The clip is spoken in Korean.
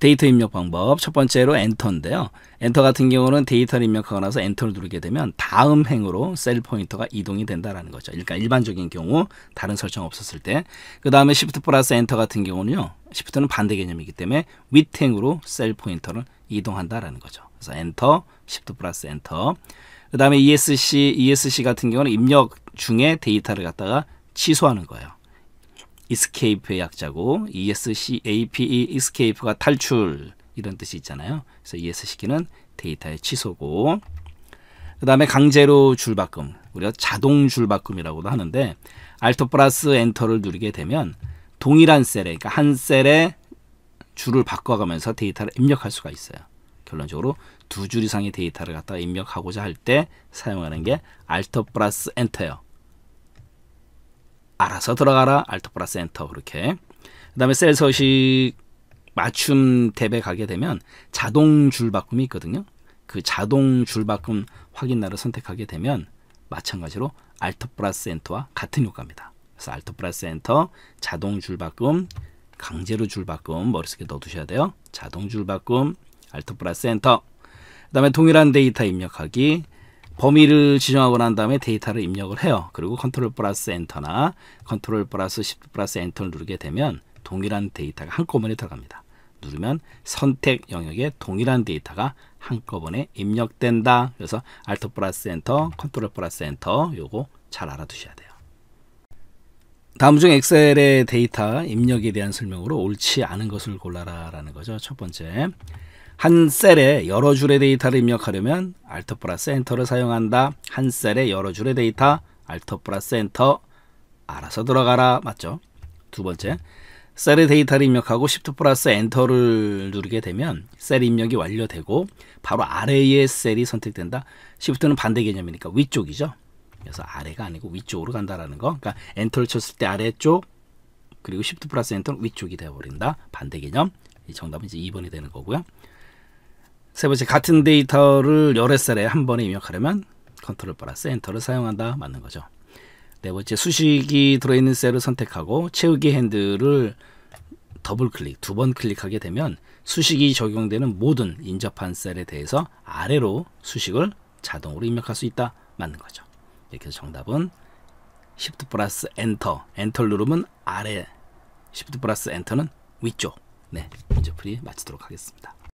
데이터 입력 방법 첫 번째로 엔터인데요. 엔터 같은 경우는 데이터를 입력하고 나서 엔터를 누르게 되면 다음 행으로 셀 포인터가 이동이 된다라는 거죠. 그러니까 일반적인 경우 다른 설정 없었을 때 그 다음에 시프트 플러스 엔터 같은 경우는요. 시프트는 반대 개념이기 때문에 윗행으로 셀 포인터를 이동한다라는 거죠. 그래서 엔터, 시프트 플러스 엔터 그 다음에 ESC, ESC 같은 경우는 입력 중에 데이터를 갖다가 취소하는 거예요. escape의 약자고 escape, e escape가 탈출 이런 뜻이 있잖아요. 그래서 esc는 데이터의 취소고 그 다음에 강제로 줄바꿈 우리가 자동 줄바꿈이라고도 하는데 알토 플러스 엔터를 누르게 되면 동일한 셀에 그러니까 한 셀에 줄을 바꿔가면서 데이터를 입력할 수가 있어요. 결론적으로 두 줄 이상의 데이터를 갖다 가 입력하고자 할 때 사용하는 게 알토 플러스 엔터예요. 알아서 들어가라 알토프라 센터 그렇게 그 다음에 셀 서식 맞춤 탭에 가게 되면 자동 줄 바꿈이 있거든요 그 자동 줄 바꿈 확인란을 선택하게 되면 마찬가지로 알토프라 센터와 같은 효과입니다 그래서 알토프라 센터 자동 줄 바꿈 강제로 줄 바꿈 머릿속에 넣어두셔야 돼요 자동 줄 바꿈 알토프라 센터 그 다음에 동일한 데이터 입력하기 범위를 지정하고 난 다음에 데이터를 입력을 해요. 그리고 컨트롤 플러스 엔터나 컨트롤 플러스 시프 플러스 엔터를 누르게 되면 동일한 데이터가 한꺼번에 들어갑니다. 누르면 선택 영역에 동일한 데이터가 한꺼번에 입력된다. 그래서 알트 플러스 엔터, 컨트롤 플러스 엔터 요거 잘 알아두셔야 돼요. 다음 중 엑셀의 데이터 입력에 대한 설명으로 옳지 않은 것을 골라라 라는 거죠. 첫 번째, 한 셀에 여러 줄의 데이터를 입력하려면 알트 플러스 엔터를 사용한다. 한 셀에 여러 줄의 데이터 알트 플러스 엔터 알아서 들어가라 맞죠? 두 번째 셀의 데이터를 입력하고 Shift 플러스 엔터를 누르게 되면 셀 입력이 완료되고 바로 아래의 셀이 선택된다. Shift는 반대 개념이니까 위쪽이죠. 그래서 아래가 아니고 위쪽으로 간다라는 거. 그러니까 엔터를 쳤을 때 아래쪽 그리고 Shift 플러스 엔터는 위쪽이 되어버린다. 반대 개념. 이 정답은 이제 2번이 되는 거고요. 세 번째 같은 데이터를 여러 셀에 한 번에 입력하려면 컨트롤 플러스 엔터를 사용한다 맞는 거죠. 네 번째 수식이 들어있는 셀을 선택하고 채우기 핸들을 더블 클릭 두 번 클릭하게 되면 수식이 적용되는 모든 인접한 셀에 대해서 아래로 수식을 자동으로 입력할 수 있다 맞는 거죠. 이렇게 네, 정답은 Shift 플러스 엔터 엔터 누르면 아래 Shift 플러스 엔터는 위쪽 네 문제풀이 마치도록 하겠습니다.